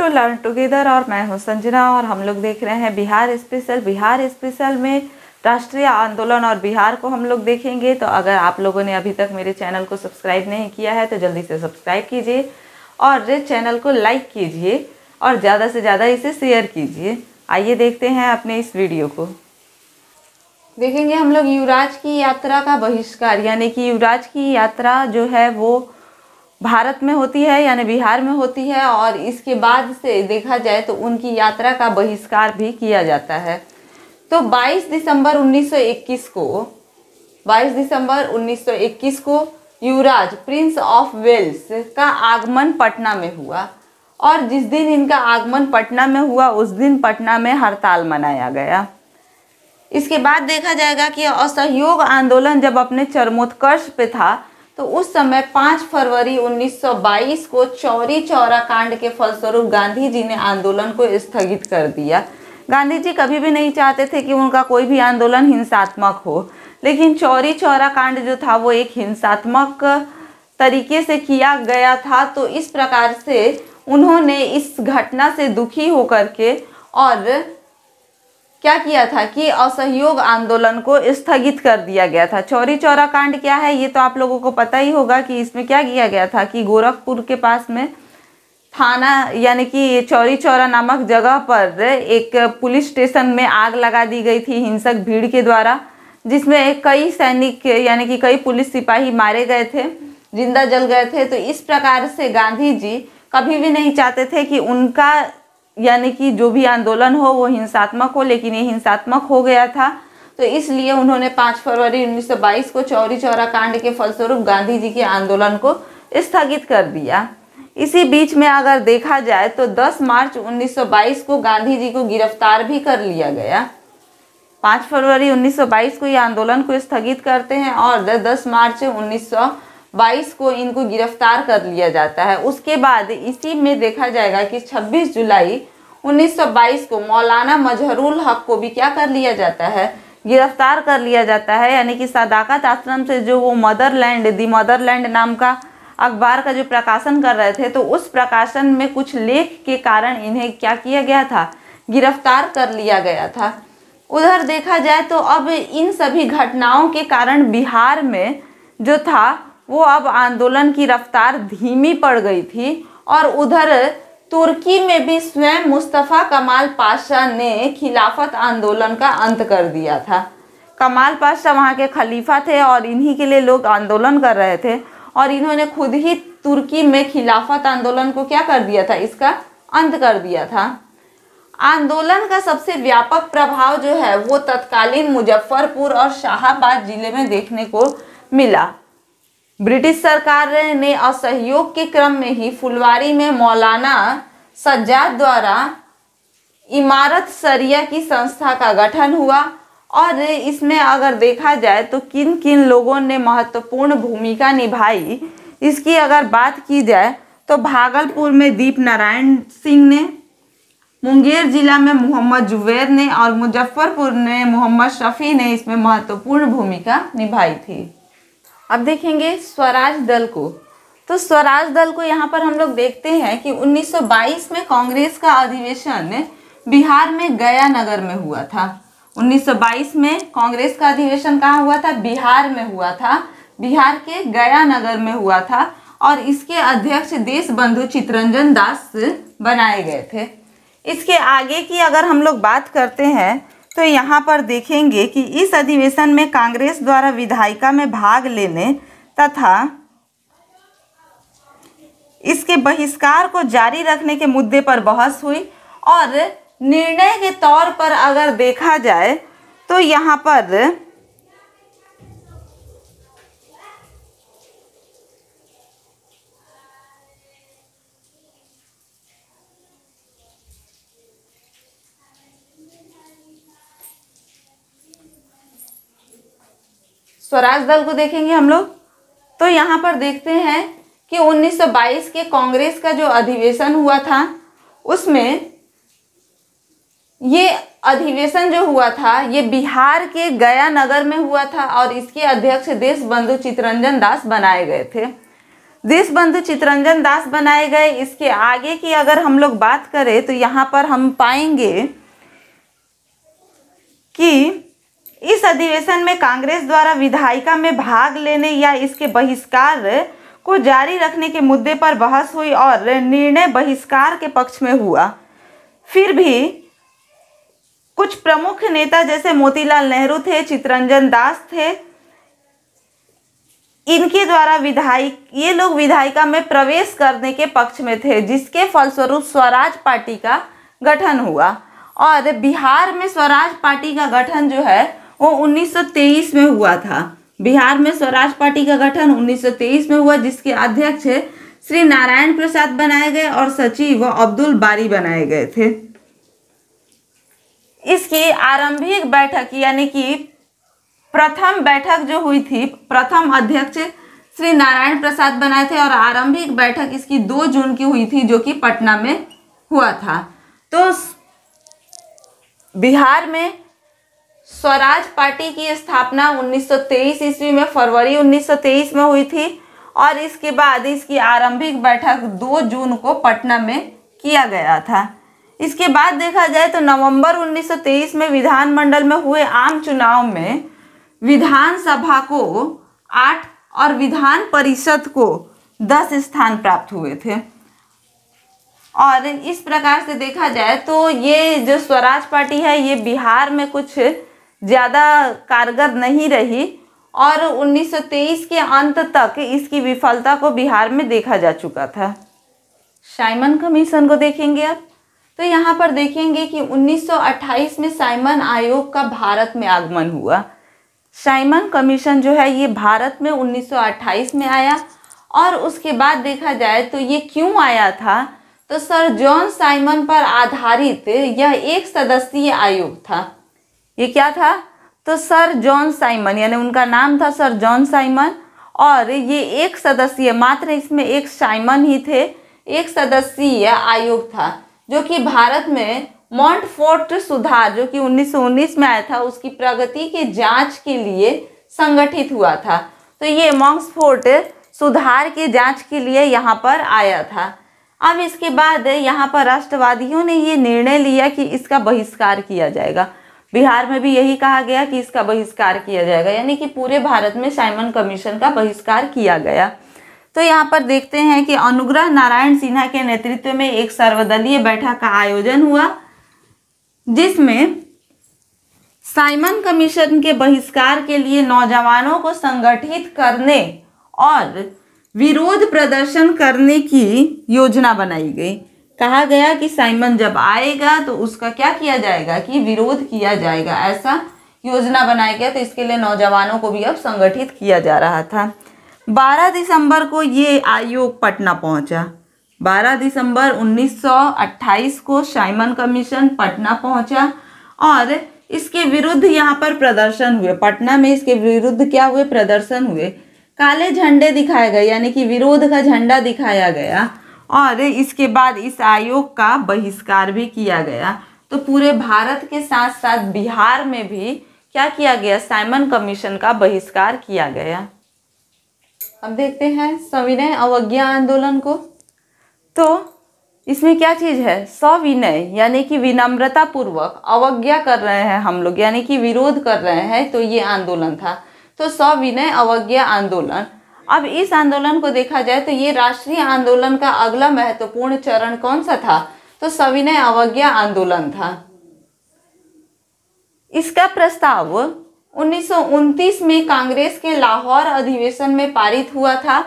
to learn together और मैं हूँ संजना और हम लोग देख रहे हैं बिहार स्पेशल बिहार स्पेशल में राष्ट्रीय आंदोलन और बिहार को हम लोग देखेंगे तो अगर आप लोगों ने अभी तक मेरे चैनल को सब्सक्राइब नहीं किया है तो जल्दी से सब्सक्राइब कीजिए और चैनल को लाइक कीजिए और ज़्यादा से ज़्यादा इसे शेयर कीजिए आइए देखते हैं अपने इस वीडियो को देखेंगे हम लोग युवराज की यात्रा का बहिष्कार यानी कि युवराज की यात्रा जो है वो भारत में होती है यानी बिहार में होती है और इसके बाद से देखा जाए तो उनकी यात्रा का बहिष्कार भी किया जाता है तो 22 दिसंबर 1921 को 22 दिसंबर 1921 को युवराज प्रिंस ऑफ वेल्स का आगमन पटना में हुआ और जिस दिन इनका आगमन पटना में हुआ उस दिन पटना में हड़ताल मनाया गया इसके बाद देखा जाएगा कि असहयोग आंदोलन जब अपने चरमोत्कर्ष पे था तो उस समय 5 फरवरी 1922 को चौरी चौरा कांड के फलस्वरूप गांधी जी ने आंदोलन को स्थगित कर दिया गांधी जी कभी भी नहीं चाहते थे कि उनका कोई भी आंदोलन हिंसात्मक हो लेकिन चौरी चौरा कांड जो था वो एक हिंसात्मक तरीके से किया गया था तो इस प्रकार से उन्होंने इस घटना से दुखी होकर के और क्या किया था कि असहयोग आंदोलन को स्थगित कर दिया गया था चौरी चौरा कांड क्या है ये तो आप लोगों को पता ही होगा कि इसमें क्या किया गया था कि गोरखपुर के पास में थाना यानी कि चौरी चौरा नामक जगह पर एक पुलिस स्टेशन में आग लगा दी गई थी हिंसक भीड़ के द्वारा जिसमें कई सैनिक यानी कि कई पुलिस सिपाही मारे गए थे जिंदा जल गए थे तो इस प्रकार से गांधी जी कभी भी नहीं चाहते थे कि उनका यानी कि जो भी आंदोलन हो वो हिंसात्मक हो लेकिन ये हिंसात्मक हो गया था तो इसलिए उन्होंने 5 फरवरी 1922 को चौरी चौरा कांड के फलस्वरूप गांधी जी के आंदोलन को स्थगित कर दिया इसी बीच में अगर देखा जाए तो 10 मार्च 1922 को गांधी जी को गिरफ्तार भी कर लिया गया 5 फरवरी 1922 को ये आंदोलन को स्थगित करते हैं और 10 मार्च उन्नीस 22 को इनको गिरफ्तार कर लिया जाता है उसके बाद इसी में देखा जाएगा कि 26 जुलाई 1922 को मौलाना मजहरुल हक को भी क्या कर लिया जाता है गिरफ्तार कर लिया जाता है यानी कि सदाकत आश्रम से जो वो मदरलैंड दी मदरलैंड नाम का अखबार का जो प्रकाशन कर रहे थे तो उस प्रकाशन में कुछ लेख के कारण इन्हें क्या किया गया था गिरफ्तार कर लिया गया था उधर देखा जाए तो अब इन सभी घटनाओं के कारण बिहार में जो था वो अब आंदोलन की रफ्तार धीमी पड़ गई थी और उधर तुर्की में भी स्वयं मुस्तफ़ा कमाल पाशा ने खिलाफत आंदोलन का अंत कर दिया था कमाल पाशा वहाँ के खलीफा थे और इन्हीं के लिए लोग आंदोलन कर रहे थे और इन्होंने खुद ही तुर्की में खिलाफत आंदोलन को क्या कर दिया था इसका अंत कर दिया था आंदोलन का सबसे व्यापक प्रभाव जो है वो तत्कालीन मुजफ्फरपुर और शाहबाद जिले में देखने को मिला ब्रिटिश सरकार ने असहयोग के क्रम में ही फुलवारी में मौलाना सज्जाद द्वारा इमारत सरिया की संस्था का गठन हुआ और इसमें अगर देखा जाए तो किन किन लोगों ने महत्वपूर्ण भूमिका निभाई इसकी अगर बात की जाए तो भागलपुर में दीप नारायण सिंह ने मुंगेर जिला में मोहम्मद जुबैर ने और मुजफ्फरपुर में मोहम्मद शफ़ी ने इसमें महत्वपूर्ण भूमिका निभाई थी अब देखेंगे स्वराज दल को तो स्वराज दल को यहाँ पर हम लोग देखते हैं कि 1922 में कांग्रेस का अधिवेशन बिहार में गया नगर में हुआ था 1922 में कांग्रेस का अधिवेशन कहाँ हुआ था बिहार में हुआ था बिहार के गया नगर में हुआ था और इसके अध्यक्ष देश बंधु चित्रंजन दास बनाए गए थे इसके आगे की अगर हम लोग बात करते हैं तो यहाँ पर देखेंगे कि इस अधिवेशन में कांग्रेस द्वारा विधायिका में भाग लेने तथा इसके बहिष्कार को जारी रखने के मुद्दे पर बहस हुई और निर्णय के तौर पर अगर देखा जाए तो यहाँ पर स्वराज दल को देखेंगे हम लोग तो यहाँ पर देखते हैं कि 1922 के कांग्रेस का जो अधिवेशन हुआ था उसमें ये अधिवेशन जो हुआ था ये बिहार के गया नगर में हुआ था और इसके अध्यक्ष देश बंधु चितरंजन दास बनाए गए थे देश बंधु चितरंजन दास बनाए गए इसके आगे की अगर हम लोग बात करें तो यहाँ पर हम पाएंगे कि इस अधिवेशन में कांग्रेस द्वारा विधायिका में भाग लेने या इसके बहिष्कार को जारी रखने के मुद्दे पर बहस हुई और निर्णय बहिष्कार के पक्ष में हुआ फिर भी कुछ प्रमुख नेता जैसे मोतीलाल नेहरू थे चितरंजन दास थे इनके द्वारा विधायक ये लोग विधायिका में प्रवेश करने के पक्ष में थे जिसके फलस्वरूप स्वराज पार्टी का गठन हुआ और बिहार में स्वराज पार्टी का गठन जो है वो 1923 में हुआ था बिहार में स्वराज पार्टी का गठन 1923 में हुआ जिसके अध्यक्ष श्री नारायण प्रसाद बनाए गए और सचिव व अब्दुल बारी बनाए गए थे इसकी आरंभिक बैठक यानी कि प्रथम बैठक जो हुई थी प्रथम अध्यक्ष श्री नारायण प्रसाद बनाए थे और आरंभिक बैठक इसकी दो जून की हुई थी जो कि पटना में हुआ था तो बिहार में स्वराज पार्टी की स्थापना 1923 ईस्वी में फरवरी 1923 में हुई थी और इसके बाद इसकी आरंभिक बैठक 2 जून को पटना में किया गया था इसके बाद देखा जाए तो नवंबर 1923 में विधानमंडल में हुए आम चुनाव में विधानसभा को आठ और विधान परिषद को दस स्थान प्राप्त हुए थे और इस प्रकार से देखा जाए तो ये जो स्वराज पार्टी है ये बिहार में कुछ ज़्यादा कारगर नहीं रही और 1923 के अंत तक इसकी विफलता को बिहार में देखा जा चुका था साइमन कमीशन को देखेंगे अब तो यहाँ पर देखेंगे कि 1928 में साइमन आयोग का भारत में आगमन हुआ साइमन कमीशन जो है ये भारत में 1928 में आया और उसके बाद देखा जाए तो ये क्यों आया था तो सर जॉन साइमन पर आधारित यह एक सदस्यीय आयोग था ये क्या था तो सर जॉन साइमन यानी उनका नाम था सर जॉन साइमन और ये एक सदस्यीय मात्र इसमें एक साइमन ही थे एक सदस्यीय आयोग था जो कि भारत में मॉन्टफोर्ट सुधार जो कि 1919 में आया था उसकी प्रगति की जांच के लिए संगठित हुआ था तो ये फोर्ट सुधार की जांच के लिए यहाँ पर आया था अब इसके बाद यहाँ पर राष्ट्रवादियों ने ये निर्णय लिया कि इसका बहिष्कार किया जाएगा बिहार में भी यही कहा गया कि इसका बहिष्कार किया जाएगा यानी कि पूरे भारत में साइमन कमीशन का बहिष्कार किया गया तो यहाँ पर देखते हैं कि अनुग्रह नारायण सिन्हा के नेतृत्व में एक सर्वदलीय बैठक का आयोजन हुआ जिसमें साइमन कमीशन के बहिष्कार के लिए नौजवानों को संगठित करने और विरोध प्रदर्शन करने की योजना बनाई गई कहा गया कि साइमन जब आएगा तो उसका क्या किया जाएगा कि विरोध किया जाएगा ऐसा योजना बनाया गया तो इसके लिए नौजवानों को भी अब संगठित किया जा रहा था 12 दिसंबर को ये आयोग पटना पहुंचा 12 दिसंबर 1928 को साइमन कमीशन पटना पहुंचा और इसके विरुद्ध यहाँ पर प्रदर्शन हुए पटना में इसके विरुद्ध क्या हुए प्रदर्शन हुए काले झंडे दिखाए गए यानी कि विरोध का झंडा दिखाया गया और इसके बाद इस आयोग का बहिष्कार भी किया गया तो पूरे भारत के साथ साथ बिहार में भी क्या किया गया साइमन कमीशन का बहिष्कार किया गया अब देखते हैं सविनय अवज्ञा आंदोलन को तो इसमें क्या चीज़ है सविनय यानी कि विनम्रता पूर्वक अवज्ञा कर रहे हैं हम लोग यानी कि विरोध कर रहे हैं तो ये आंदोलन था तो सविनय अवज्ञा आंदोलन अब इस आंदोलन को देखा जाए तो ये राष्ट्रीय आंदोलन का अगला महत्वपूर्ण चरण कौन सा था तो सविनय अवज्ञा आंदोलन था इसका प्रस्ताव उन्नीस में कांग्रेस के लाहौर अधिवेशन में पारित हुआ था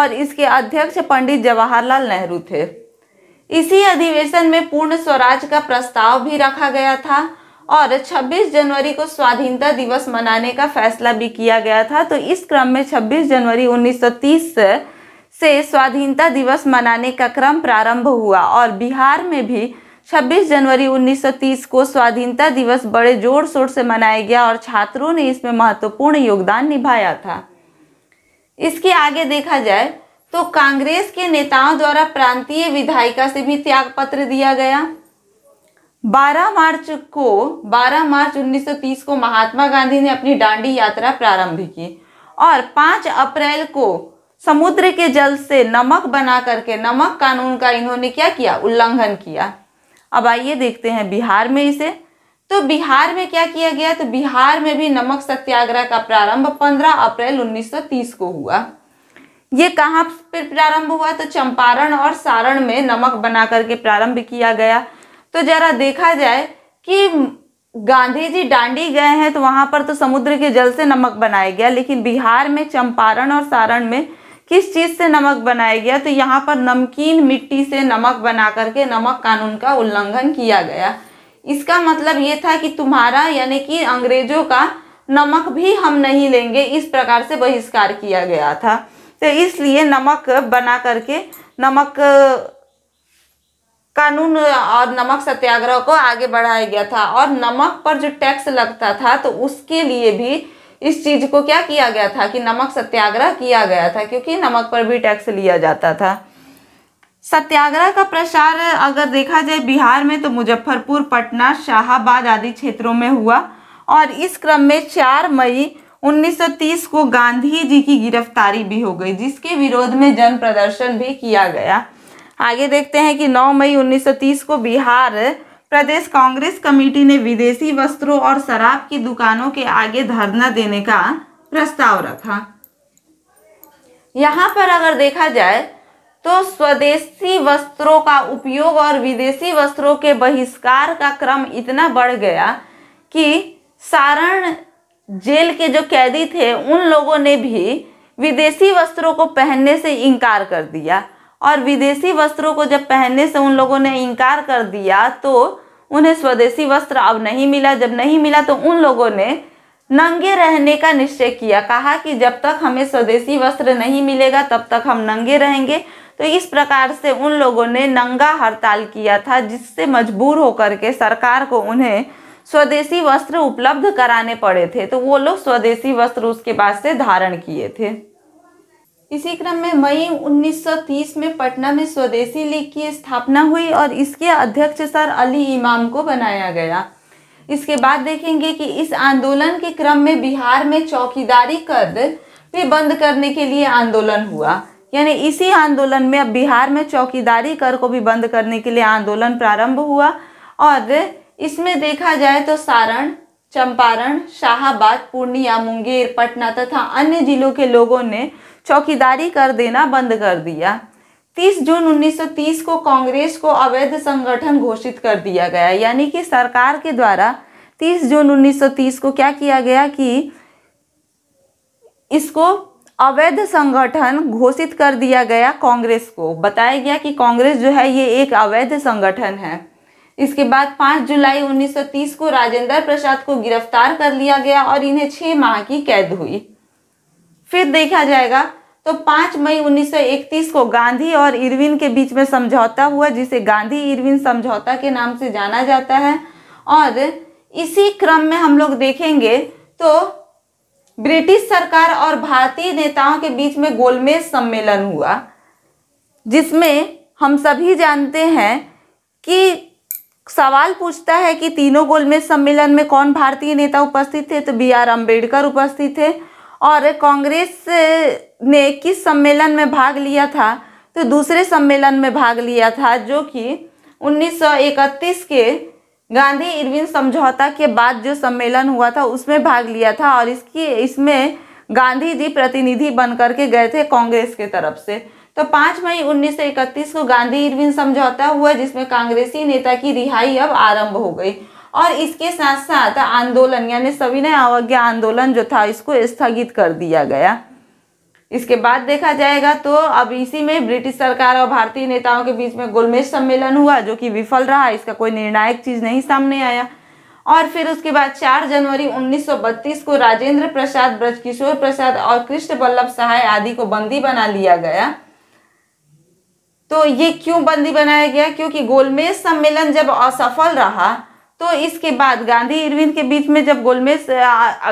और इसके अध्यक्ष पंडित जवाहरलाल नेहरू थे इसी अधिवेशन में पूर्ण स्वराज का प्रस्ताव भी रखा गया था और 26 जनवरी को स्वाधीनता दिवस मनाने का फैसला भी किया गया था तो इस क्रम में 26 जनवरी 1930 से स्वाधीनता दिवस मनाने का क्रम प्रारंभ हुआ और बिहार में भी 26 जनवरी 1930 को स्वाधीनता दिवस बड़े जोर शोर से मनाया गया और छात्रों ने इसमें महत्वपूर्ण योगदान निभाया था इसके आगे देखा जाए तो कांग्रेस के नेताओं द्वारा प्रांतीय विधायिका से भी त्यागपत्र दिया गया 12 मार्च को 12 मार्च 1930 को महात्मा गांधी ने अपनी डांडी यात्रा प्रारंभ की और 5 अप्रैल को समुद्र के जल से नमक बना करके नमक कानून का इन्होंने क्या किया उल्लंघन किया अब आइए देखते हैं बिहार में इसे तो बिहार में क्या किया गया तो बिहार में भी नमक सत्याग्रह का प्रारंभ 15 अप्रैल 1930 को हुआ ये कहाँ पर प्रारंभ हुआ तो चंपारण और सारण में नमक बना करके प्रारंभ किया गया तो जरा देखा जाए कि गांधी जी डांडी गए हैं तो वहाँ पर तो समुद्र के जल से नमक बनाया गया लेकिन बिहार में चंपारण और सारण में किस चीज़ से नमक बनाया गया तो यहाँ पर नमकीन मिट्टी से नमक बना करके नमक कानून का उल्लंघन किया गया इसका मतलब ये था कि तुम्हारा यानी कि अंग्रेजों का नमक भी हम नहीं लेंगे इस प्रकार से बहिष्कार किया गया था तो इसलिए नमक बना करके नमक कानून और नमक सत्याग्रह को आगे बढ़ाया गया था और नमक पर जो टैक्स लगता था तो उसके लिए भी इस चीज़ को क्या किया गया था कि नमक सत्याग्रह किया गया था क्योंकि नमक पर भी टैक्स लिया जाता था सत्याग्रह का प्रसार अगर देखा जाए बिहार में तो मुजफ्फरपुर पटना शाहबाद आदि क्षेत्रों में हुआ और इस क्रम में 4 मई 1930 को गांधी जी की गिरफ्तारी भी हो गई जिसके विरोध में जन प्रदर्शन भी किया गया आगे देखते हैं कि 9 मई 1930 को बिहार प्रदेश कांग्रेस कमेटी ने विदेशी वस्त्रों और शराब की दुकानों के आगे धरना देने का प्रस्ताव रखा यहाँ पर अगर देखा जाए तो स्वदेशी वस्त्रों का उपयोग और विदेशी वस्त्रों के बहिष्कार का क्रम इतना बढ़ गया कि सारण जेल के जो कैदी थे उन लोगों ने भी विदेशी वस्त्रों को पहनने से इनकार कर दिया और विदेशी वस्त्रों को जब पहनने से उन लोगों ने इनकार कर दिया तो उन्हें स्वदेशी वस्त्र अब नहीं मिला जब नहीं मिला तो उन लोगों ने नंगे रहने का निश्चय किया कहा कि जब तक हमें स्वदेशी वस्त्र नहीं मिलेगा तब तक हम नंगे रहेंगे तो इस प्रकार से उन लोगों ने नंगा हड़ताल किया था जिससे मजबूर होकर के सरकार को उन्हें स्वदेशी वस्त्र उपलब्ध कराने पड़े थे तो वो लोग स्वदेशी वस्त्र उसके बाद से धारण किए थे इसी क्रम में मई 1930 में पटना में स्वदेशी लीग की स्थापना हुई और इसके अध्यक्ष सर अली इमाम को बनाया गया इसके बाद देखेंगे कि इस आंदोलन के क्रम में बिहार में चौकीदारी कर भी बंद करने के लिए आंदोलन हुआ यानी इसी आंदोलन में अब बिहार में चौकीदारी कर को भी बंद करने के लिए आंदोलन प्रारंभ हुआ और इसमें देखा जाए तो सारण चंपारण शाहबाद पूर्णिया मुंगेर पटना तथा अन्य जिलों के लोगों ने चौकीदारी कर देना बंद कर दिया 30 जून 1930 को कांग्रेस को अवैध संगठन घोषित कर दिया गया यानी कि सरकार के द्वारा 30 जून 1930 को क्या किया गया कि इसको अवैध संगठन घोषित कर दिया गया कांग्रेस को बताया गया कि कांग्रेस जो है ये एक अवैध संगठन है इसके बाद 5 जुलाई 1930 को राजेंद्र प्रसाद को गिरफ्तार कर लिया गया और इन्हें छः माह की कैद हुई फिर देखा जाएगा तो 5 मई 1931 को गांधी और इरविन के बीच में समझौता हुआ जिसे गांधी इरविन समझौता के नाम से जाना जाता है और इसी क्रम में हम लोग देखेंगे तो ब्रिटिश सरकार और भारतीय नेताओं के बीच में गोलमेज सम्मेलन हुआ जिसमें हम सभी जानते हैं कि सवाल पूछता है कि तीनों गोलमेज सम्मेलन में कौन भारतीय नेता उपस्थित थे तो बी आर अम्बेडकर उपस्थित थे और कांग्रेस ने किस सम्मेलन में भाग लिया था तो दूसरे सम्मेलन में भाग लिया था जो कि 1931 के गांधी इरविन समझौता के बाद जो सम्मेलन हुआ था उसमें भाग लिया था और इसकी इसमें गांधी जी प्रतिनिधि बन के गए थे कांग्रेस के तरफ से तो 5 मई 1931 को गांधी इरविन समझौता हुआ जिसमें कांग्रेसी नेता की रिहाई अब आरंभ हो गई और इसके साथ साथ आंदोलन यानी सविनय अवज्ञा आंदोलन जो था इसको स्थगित कर दिया गया इसके बाद देखा जाएगा तो अब इसी में ब्रिटिश सरकार और भारतीय नेताओं के बीच में गोलमेज सम्मेलन हुआ जो कि विफल रहा इसका कोई निर्णायक चीज़ नहीं सामने आया और फिर उसके बाद 4 जनवरी 1932 को राजेंद्र प्रसाद ब्रजकिशोर प्रसाद और कृष्ण बल्लभ सहाय आदि को बंदी बना लिया गया तो ये क्यों बंदी बनाया गया क्योंकि गोलमेज सम्मेलन जब असफल रहा तो इसके बाद गांधी इरविन के बीच में जब गोलमेज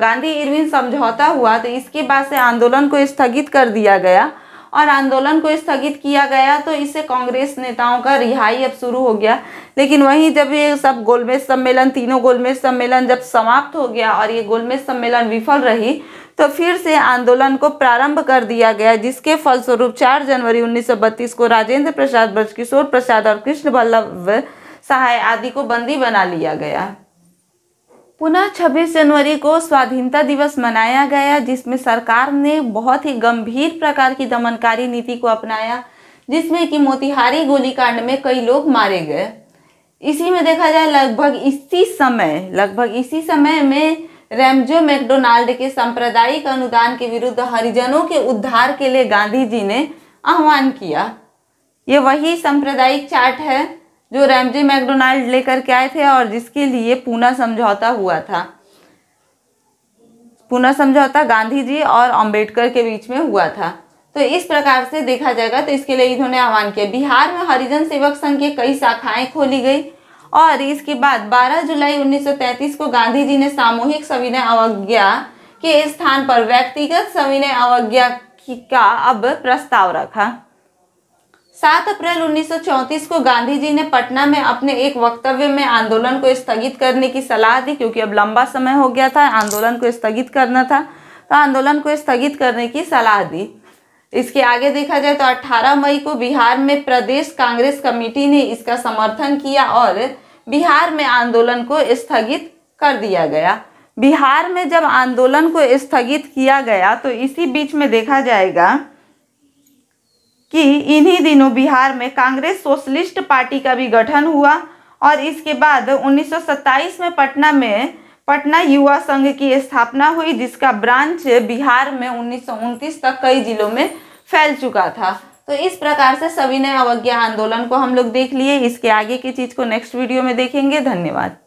गांधी इरविन समझौता हुआ तो इसके बाद से आंदोलन को स्थगित कर दिया गया और आंदोलन को स्थगित किया गया तो इससे कांग्रेस नेताओं का रिहाई अब शुरू हो गया लेकिन वहीं जब ये सब गोलमेज सम्मेलन तीनों गोलमेज सम्मेलन जब समाप्त हो गया और ये गोलमेज सम्मेलन विफल रही तो फिर से आंदोलन को प्रारंभ कर दिया गया जिसके फलस्वरूप 4 जनवरी 1932 को राजेंद्र प्रसाद ब्रजकिशोर प्रसाद और कृष्ण वल्लभ सहाय आदि को बंदी बना लिया गया पुनः 26 जनवरी को स्वाधीनता दिवस मनाया गया जिसमें सरकार ने बहुत ही गंभीर प्रकार की दमनकारी नीति को अपनाया जिसमें कि मोतिहारी गोलीकांड में कई लोग मारे गए इसी में देखा जाए लगभग इसी समय लगभग इसी समय में रेमजो मैकडोनाल्ड के सांप्रदायिक अनुदान के विरुद्ध हरिजनों के उद्धार के लिए गांधी जी ने आह्वान किया ये वही सांप्रदायिक चार्ट है जो रैमजे मैकडोनाल्ड लेकर के आए थे और जिसके लिए पूना समझौता हुआ था पूना समझौता गांधी जी और अंबेडकर के बीच में हुआ था तो इस प्रकार से देखा जाएगा तो इसके लिए इन्होंने आह्वान किया बिहार में हरिजन सेवक संघ के कई शाखाएं खोली गई और इसके बाद 12 जुलाई 1933 को गांधी जी ने सामूहिक सविनय अवज्ञा के स्थान पर व्यक्तिगत सविनय अवज्ञा का अब प्रस्ताव रखा सात अप्रैल 1934 को गांधी जी ने पटना में अपने एक वक्तव्य में आंदोलन को स्थगित करने की सलाह दी क्योंकि अब लंबा समय हो गया था आंदोलन को स्थगित करना था तो आंदोलन को स्थगित करने की सलाह दी इसके आगे देखा जाए तो 18 मई को बिहार में प्रदेश कांग्रेस कमेटी ने इसका समर्थन किया और बिहार में आंदोलन को स्थगित कर दिया गया बिहार में जब आंदोलन को स्थगित किया गया तो इसी बीच में देखा जाएगा कि इन्हीं दिनों बिहार में कांग्रेस सोशलिस्ट पार्टी का भी गठन हुआ और इसके बाद 1927 में पटना में पटना युवा संघ की स्थापना हुई जिसका ब्रांच बिहार में उन्नीस तक कई जिलों में फैल चुका था तो इस प्रकार से सविनय अवज्ञा आंदोलन को हम लोग देख लिए इसके आगे की चीज़ को नेक्स्ट वीडियो में देखेंगे धन्यवाद